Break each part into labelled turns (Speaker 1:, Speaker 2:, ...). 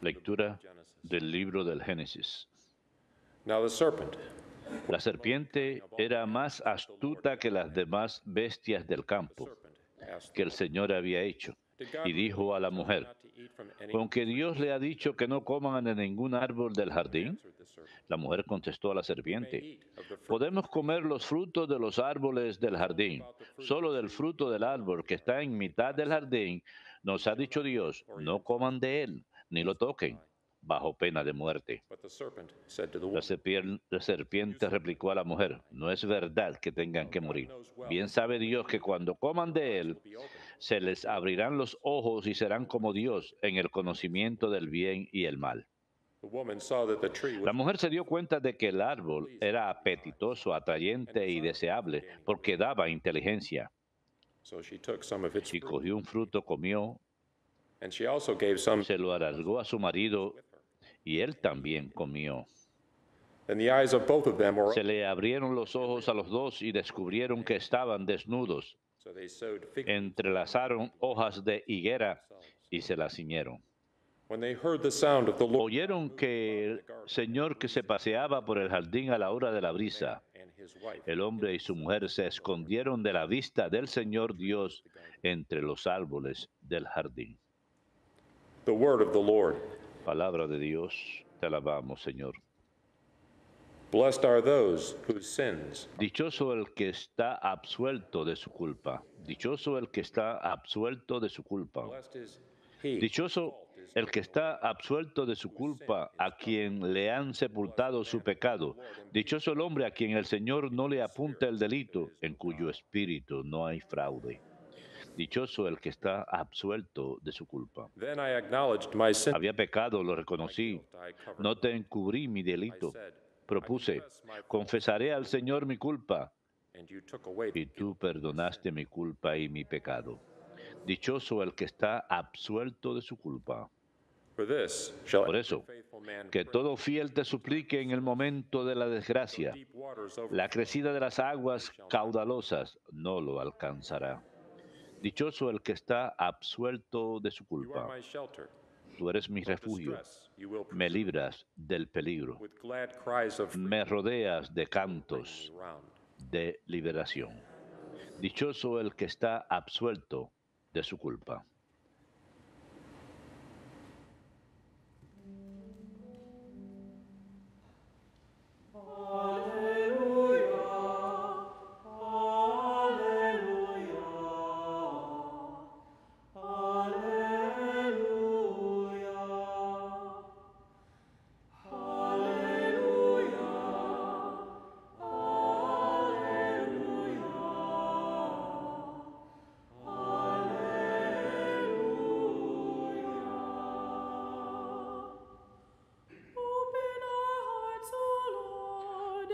Speaker 1: Lectura del libro del Génesis. La serpiente era más astuta que las demás bestias del campo que el Señor había hecho. Y dijo a la mujer, aunque Dios le ha dicho que no coman de ningún árbol del jardín, la mujer contestó a la serpiente, podemos comer los frutos de los árboles del jardín, solo del fruto del árbol que está en mitad del jardín nos ha dicho Dios, no coman de él, ni lo toquen, bajo pena de muerte. La serpiente, replicó a la mujer, no es verdad que tengan que morir. Bien sabe Dios que cuando coman de él, se les abrirán los ojos y serán como Dios en el conocimiento del bien y el mal. La mujer se dio cuenta de que el árbol era apetitoso, atrayente y deseable, porque daba inteligencia. Y cogió un fruto, comió, se lo alargó a su marido y él también comió. Se le abrieron los ojos a los dos y descubrieron que estaban desnudos. Entrelazaron hojas de higuera y se las ciñeron. Oyeron que el Señor que se paseaba por el jardín a la hora de la brisa el hombre y su mujer se escondieron de la vista del Señor Dios entre los árboles del jardín. The Palabra de Dios, te alabamos, Señor. Blessed are those whose sins. Dichoso el que está absuelto de su culpa. Dichoso el que está absuelto de su culpa. Dichoso el que está absuelto de su culpa, a quien le han sepultado su pecado. Dichoso el hombre a quien el Señor no le apunta el delito, en cuyo espíritu no hay fraude. Dichoso el que está absuelto de su culpa. Había pecado, lo reconocí. No te encubrí mi delito. Propuse, confesaré al Señor mi culpa. Y tú perdonaste mi culpa y mi pecado. Dichoso el que está absuelto de su culpa. Por eso, que todo fiel te suplique en el momento de la desgracia. La crecida de las aguas caudalosas no lo alcanzará. Dichoso el que está absuelto de su culpa. Tú eres mi refugio. Me libras del peligro. Me rodeas de cantos de liberación. Dichoso el que está absuelto de su culpa.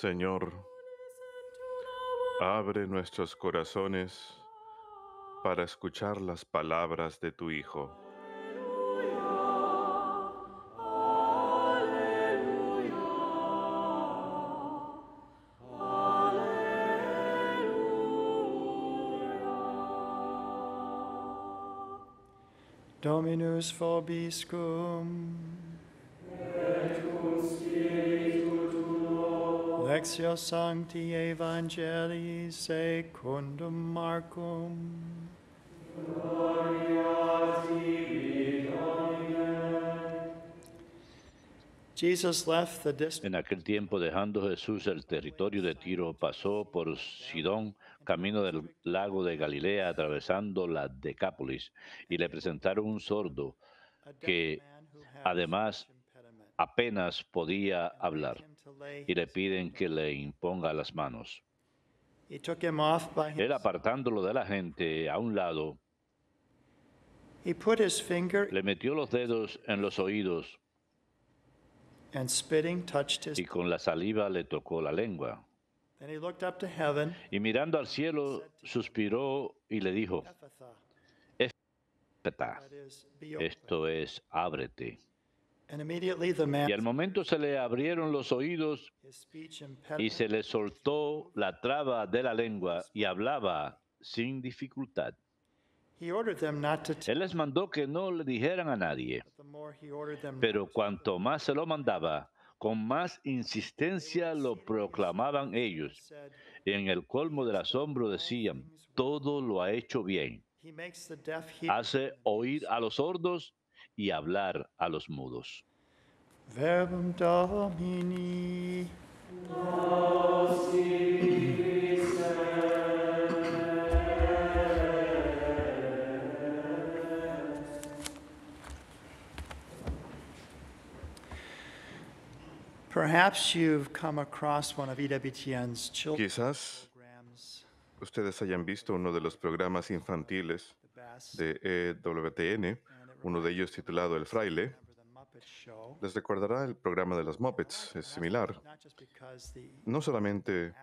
Speaker 2: Señor, abre nuestros corazones para escuchar las palabras de tu Hijo.
Speaker 3: Dominus vobiscum. En aquel
Speaker 1: tiempo, dejando Jesús el territorio de Tiro, pasó por Sidón, camino del lago de Galilea, atravesando la Decápolis, y le presentaron un sordo que, además, apenas podía hablar y le piden que le imponga las manos. Él apartándolo de la gente a un lado, le metió los dedos en los oídos y con la saliva le tocó la lengua. Y mirando al cielo, suspiró y le dijo, esto es, ábrete. Y al momento se le abrieron los oídos y se le soltó la traba de la lengua y hablaba sin dificultad. Él les mandó que no le dijeran a nadie, pero cuanto más se lo mandaba, con más insistencia lo proclamaban ellos. En el colmo del asombro decían, todo lo ha hecho bien. Hace oír a los sordos y hablar a los mudos.
Speaker 3: Verbum Domini.
Speaker 1: E
Speaker 2: Quizás ustedes hayan visto uno de los programas infantiles de EWTN uno de ellos titulado El fraile, les recordará el programa de las Muppets, es similar, no solamente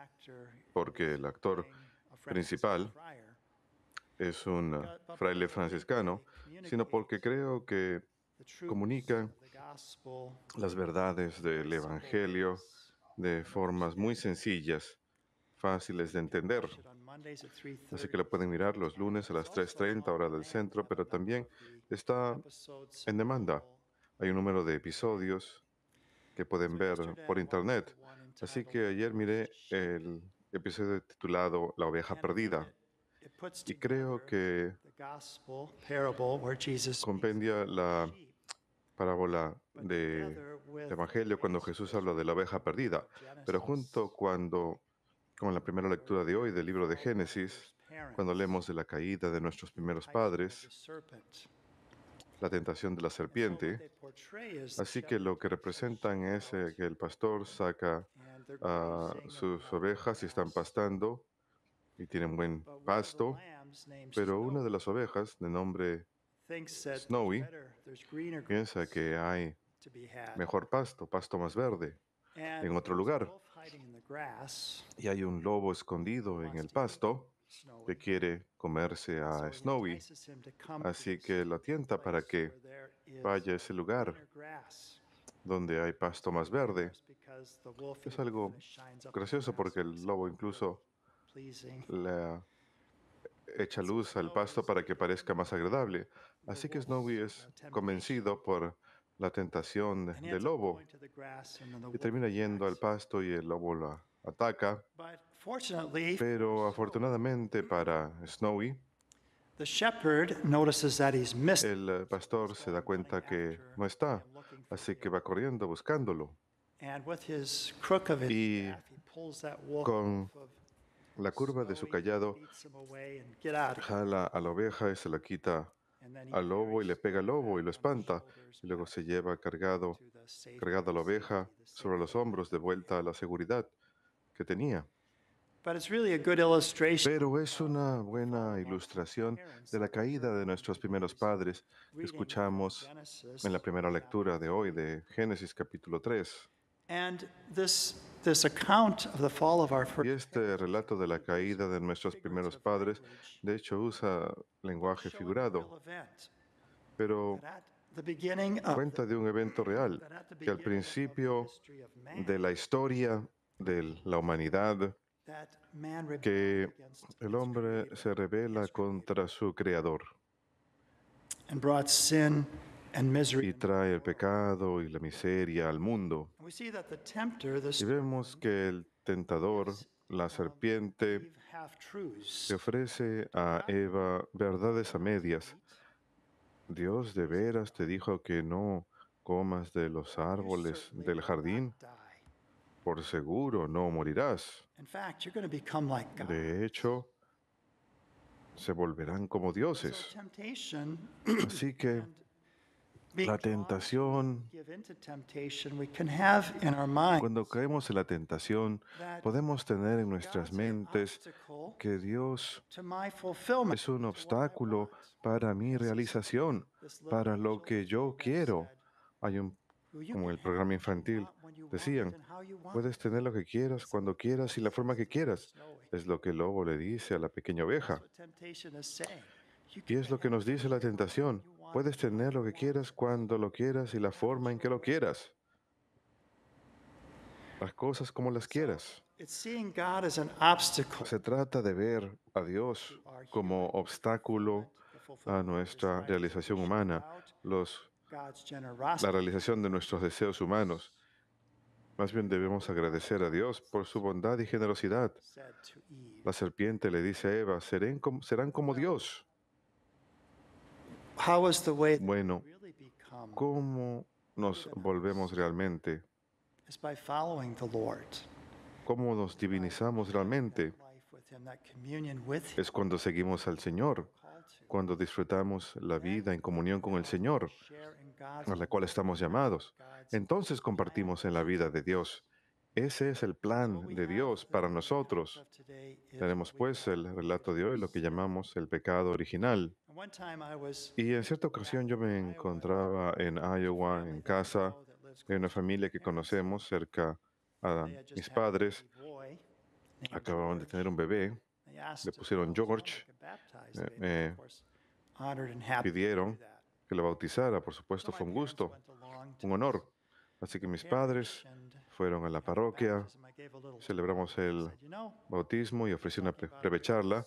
Speaker 2: porque el actor principal es un fraile franciscano, sino porque creo que comunica las verdades del Evangelio de formas muy sencillas fáciles de entender. Así que lo pueden mirar los lunes a las 3.30 hora del centro, pero también está en demanda. Hay un número de episodios que pueden ver por internet. Así que ayer miré el episodio titulado La oveja perdida. Y creo que compendia la parábola del de Evangelio cuando Jesús habla de la oveja perdida, pero junto cuando como en la primera lectura de hoy del libro de Génesis, cuando leemos de la caída de nuestros primeros padres, la tentación de la serpiente. Así que lo que representan es eh, que el pastor saca a ah, sus ovejas y están pastando y tienen buen pasto, pero una de las ovejas de nombre Snowy piensa que hay mejor pasto, pasto más verde en otro lugar y hay un lobo escondido en el pasto que quiere comerse a Snowy. Así que lo tienta para que vaya a ese lugar donde hay pasto más verde. Es algo gracioso porque el lobo incluso le echa luz al pasto para que parezca más agradable. Así que Snowy es convencido por la tentación del lobo y termina yendo al pasto y el lobo la ataca. Pero afortunadamente hmm. para Snowy, el eh, pastor se da cuenta que no está, así que va corriendo buscándolo. Y con la curva de su callado jala a la oveja y se la quita al lobo y le pega al lobo y lo espanta. Y luego se lleva cargado, cargada la oveja sobre los hombros de vuelta a la seguridad que tenía. Pero es una buena ilustración de la caída de nuestros primeros padres que escuchamos en la primera lectura de hoy de Génesis capítulo 3. Y este relato de la caída de nuestros primeros padres, de hecho, usa lenguaje figurado, pero cuenta de un evento real, que al principio de la historia de la humanidad, que el hombre se revela contra su creador y trae el pecado y la miseria al mundo.
Speaker 3: Y
Speaker 2: vemos que el tentador, la serpiente, le ofrece a Eva verdades a medias. Dios de veras te dijo que no comas de los árboles del jardín. Por seguro no morirás. De hecho, se volverán como dioses. Así que la tentación, cuando caemos en la tentación, podemos tener en nuestras mentes que Dios es un obstáculo para mi realización, para lo que yo quiero. Hay un como el programa infantil, decían, puedes tener lo que quieras, cuando quieras y la forma que quieras. Es lo que el lobo le dice a la pequeña oveja. Y es lo que nos dice la tentación. Puedes tener lo que quieras cuando lo quieras y la forma en que lo quieras. Las cosas como las quieras. Se trata de ver a Dios como obstáculo a nuestra realización humana,
Speaker 3: la
Speaker 2: realización de nuestros deseos humanos. Más bien debemos agradecer a Dios por su bondad y generosidad. La serpiente le dice a Eva, serán como Dios. Bueno, ¿cómo nos volvemos realmente? ¿Cómo nos divinizamos realmente? Es cuando seguimos al Señor, cuando disfrutamos la vida en comunión con el Señor, a la cual estamos llamados. Entonces compartimos en la vida de Dios ese es el plan de Dios para nosotros. Tenemos pues el relato de hoy, lo que llamamos el pecado original. Y en cierta ocasión yo me encontraba en Iowa, en casa, en una familia que conocemos cerca a mis padres. Acababan de tener un bebé, le pusieron George, eh, pidieron que lo bautizara, por supuesto fue un gusto, un honor. Así que mis padres fueron a la parroquia, celebramos el bautismo y ofrecí una breve charla.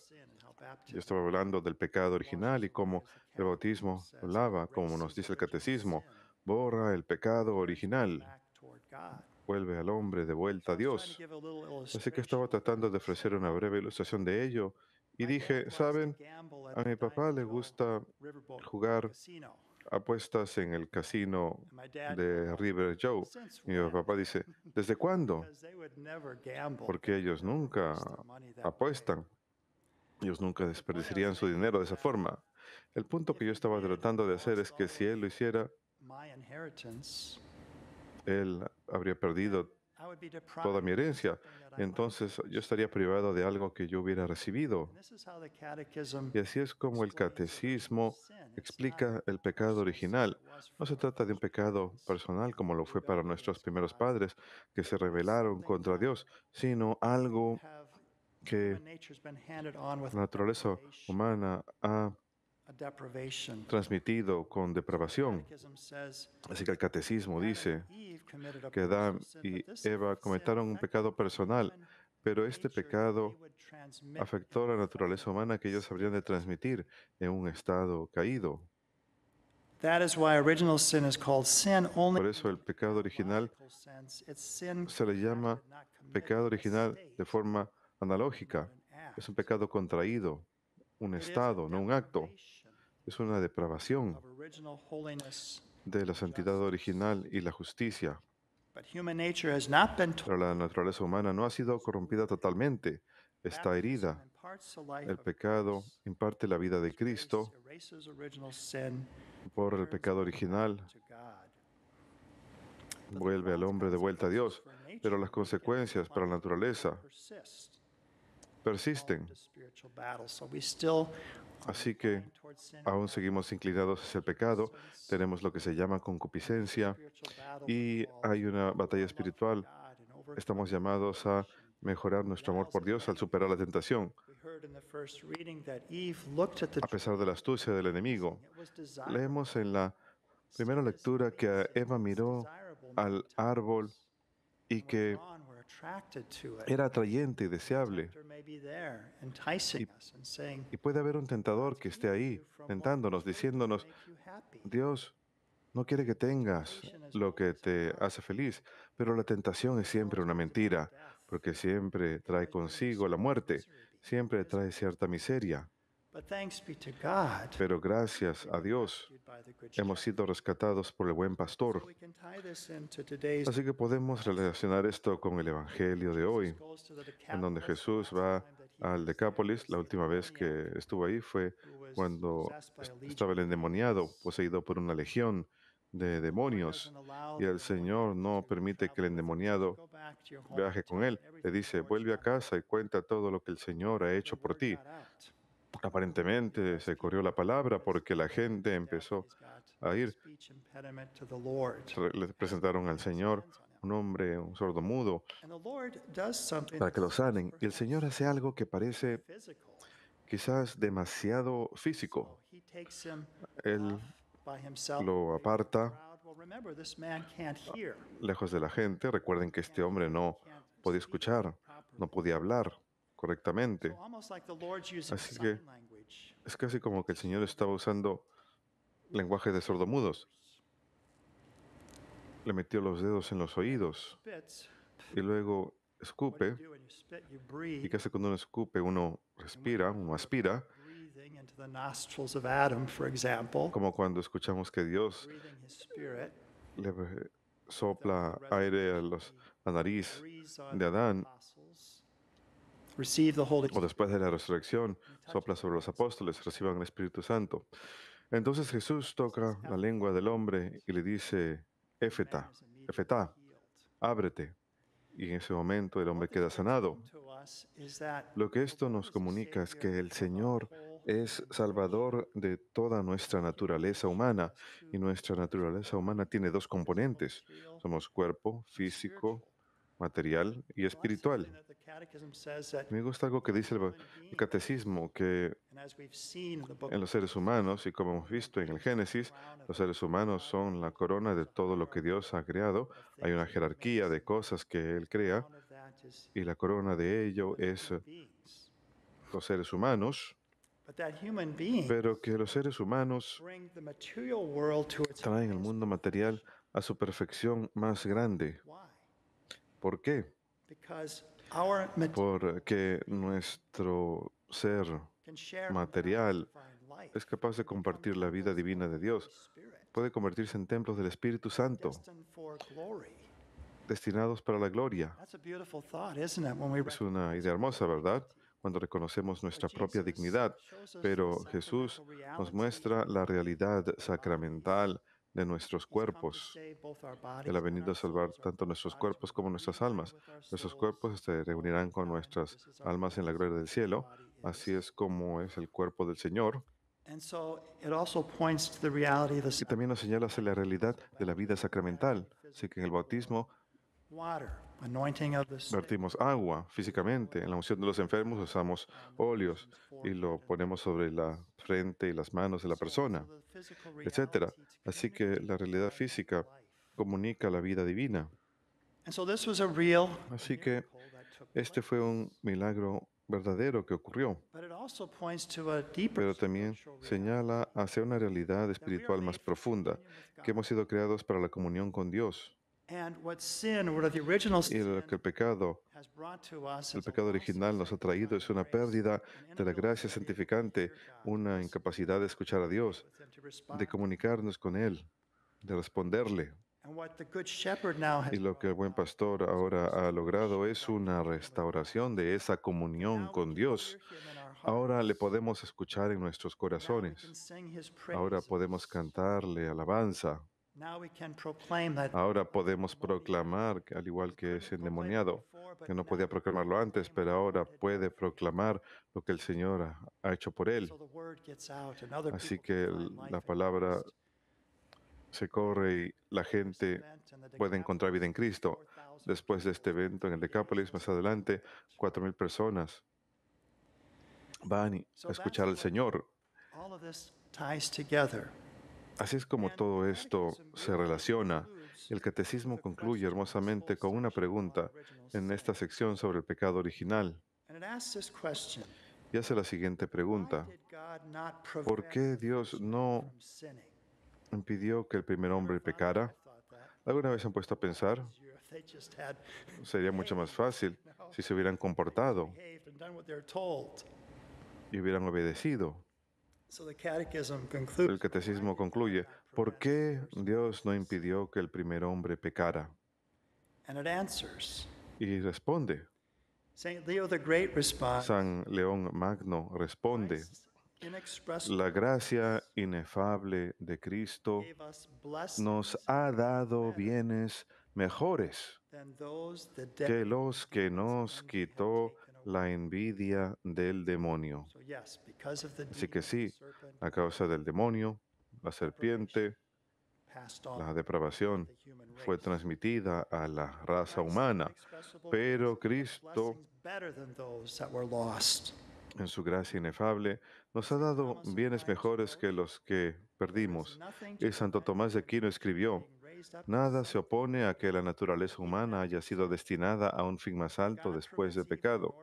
Speaker 2: Yo estaba hablando del pecado original y cómo el bautismo lava, como nos dice el catecismo, borra el pecado original, vuelve al hombre de vuelta a Dios. Así que estaba tratando de ofrecer una breve ilustración de ello y dije, ¿saben? A mi papá le gusta jugar apuestas en el casino de River Joe. mi papá dice, ¿desde cuándo? Porque ellos nunca apuestan. Ellos nunca desperdiciarían su dinero de esa uh, forma. El punto que yo estaba tratando de hacer es que si él lo hiciera, él habría perdido toda mi herencia. Entonces yo estaría privado de algo que yo hubiera recibido. Y así es como el catecismo explica el pecado original. No se trata de un pecado personal como lo fue para nuestros primeros padres que se rebelaron contra Dios, sino algo que
Speaker 3: la naturaleza
Speaker 2: humana ha transmitido con depravación. Así que el catecismo dice que Adán y Eva cometieron un pecado personal, pero este pecado afectó a la naturaleza humana que ellos habrían de transmitir en un estado caído. Por eso el pecado original se le llama pecado original de forma analógica. Es un pecado contraído, un estado, no un acto es una depravación de la santidad original y la justicia. Pero la naturaleza humana no ha sido corrompida totalmente, está herida. El pecado imparte la vida de Cristo por el pecado original, vuelve al hombre de vuelta a Dios, pero las consecuencias para la naturaleza persisten. Así que aún seguimos inclinados hacia el pecado, tenemos lo que se llama concupiscencia y hay una batalla espiritual. Estamos llamados a mejorar nuestro amor por Dios al superar la tentación. A pesar de la astucia del enemigo, leemos en la primera lectura que Eva miró al árbol y que era atrayente y deseable. Y, puede haber un tentador que esté ahí, tentándonos, diciéndonos, Dios no quiere que tengas lo que te hace feliz, pero la tentación es siempre una mentira, porque siempre trae consigo la muerte, siempre trae cierta miseria. Pero gracias a Dios hemos sido rescatados por el buen pastor. Así que podemos relacionar esto con el Evangelio de hoy, en donde Jesús va al Decápolis. La última vez que estuvo ahí fue cuando estaba el endemoniado, poseído por una legión de demonios y el Señor no permite que el endemoniado viaje con él. Le dice, vuelve a casa y cuenta todo lo que el Señor ha hecho por ti. Aparentemente se corrió la palabra porque la gente empezó a ir. Le presentaron al Señor un hombre, un sordo mudo, para que lo sanen. Y el Señor hace algo que parece quizás demasiado físico. Él lo aparta lejos de la gente. Recuerden que este hombre no podía escuchar, no podía hablar correctamente. Así que es casi como que el Señor estaba usando lenguaje de sordomudos. Le metió los dedos en los oídos y luego escupe. ¿Y casi cuando uno escupe? Uno respira, uno aspira. Como cuando escuchamos que Dios le sopla aire a, los, a la nariz de Adán o después de la resurrección, sopla sobre los apóstoles, reciban el Espíritu Santo. Entonces Jesús toca la lengua del hombre y le dice, efeta efeta ábrete. Y en ese momento el hombre queda sanado. Lo que esto nos comunica es que el Señor es salvador de toda nuestra naturaleza humana. Y nuestra naturaleza humana tiene dos componentes. Somos cuerpo físico material y espiritual. Me gusta algo que dice el catecismo, que en los seres humanos, y como hemos visto en el Génesis, los seres humanos son la corona de todo lo que Dios ha creado. Hay una jerarquía de cosas que Él crea, y la corona de ello es los seres humanos. Pero que los seres humanos traen el mundo material a su perfección más grande. ¿Por qué? Porque nuestro ser material es capaz de compartir la vida divina de Dios. Puede convertirse en templos del Espíritu Santo, destinados para la gloria. Es una idea hermosa, ¿verdad? Cuando reconocemos nuestra propia dignidad. Pero Jesús nos muestra la realidad sacramental de nuestros cuerpos. Él ha venido a salvar tanto nuestros cuerpos como nuestras almas. Nuestros cuerpos se este, reunirán con nuestras almas en la gloria del cielo. Así es como es el cuerpo del Señor. Y también nos señala hacia la realidad de la vida sacramental. Así que en el bautismo Vertimos agua físicamente. En la unción de los enfermos usamos óleos y lo ponemos sobre la frente y las manos de la persona, etc. Así que la realidad física comunica la vida divina. Así que este fue un milagro verdadero que ocurrió, pero también señala hacia una realidad espiritual más profunda, que hemos sido creados para la comunión con Dios. Y lo que el pecado, el pecado original nos ha traído es una pérdida de la gracia santificante, una incapacidad de escuchar a Dios, de comunicarnos con Él, de responderle. Y lo que el buen pastor ahora ha logrado es una restauración de esa comunión con Dios. Ahora le podemos escuchar en nuestros corazones. Ahora podemos cantarle alabanza. Ahora podemos proclamar, al igual que ese endemoniado, que no podía proclamarlo antes, pero ahora puede proclamar lo que el Señor ha hecho por él.
Speaker 3: Así que la
Speaker 2: palabra se corre y la gente puede encontrar vida en Cristo. Después de este evento en el Decápolis, más adelante, cuatro mil personas van a escuchar al Señor. Así es como todo esto se relaciona. El catecismo concluye hermosamente con una pregunta en esta sección sobre el pecado original. Y hace la siguiente pregunta. ¿Por qué Dios no impidió que el primer hombre pecara? ¿Alguna vez han puesto a pensar? Sería mucho más fácil si se hubieran comportado y hubieran obedecido. El catecismo concluye, ¿por qué Dios no impidió que el primer hombre pecara? Y responde.
Speaker 3: San
Speaker 2: León Magno responde, la gracia inefable de Cristo nos ha dado bienes mejores que los que nos quitó la envidia del demonio. Así que sí, a causa del demonio, la serpiente, la depravación fue transmitida a la raza humana, pero Cristo, en su gracia inefable, nos ha dado bienes mejores que los que perdimos. Y Santo Tomás de Aquino escribió, Nada se opone a que la naturaleza humana haya sido destinada a un fin más alto después del pecado.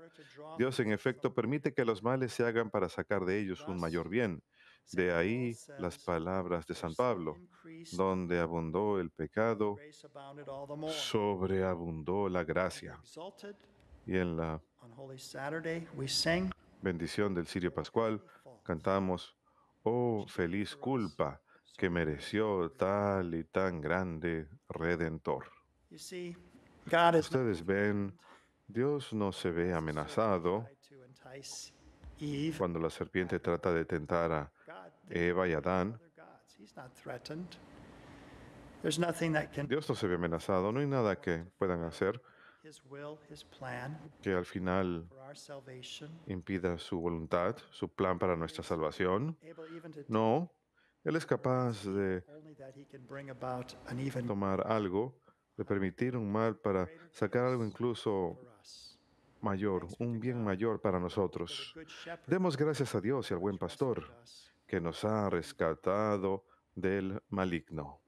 Speaker 2: Dios, en efecto, permite que los males se hagan para sacar de ellos un mayor bien. De ahí las palabras de San Pablo, donde abundó el pecado, sobreabundó la gracia. Y en la bendición del Sirio Pascual cantamos, oh feliz culpa que mereció tal y tan grande redentor. Ustedes ven, Dios no se ve amenazado cuando la serpiente trata de tentar a Eva y Adán. Dios no se ve amenazado, no hay nada que puedan hacer que al final impida su voluntad, su plan para nuestra salvación. No, él es capaz de tomar algo, de permitir un mal para sacar algo incluso mayor, un bien mayor para nosotros. Demos gracias a Dios y al buen pastor que nos ha rescatado del maligno.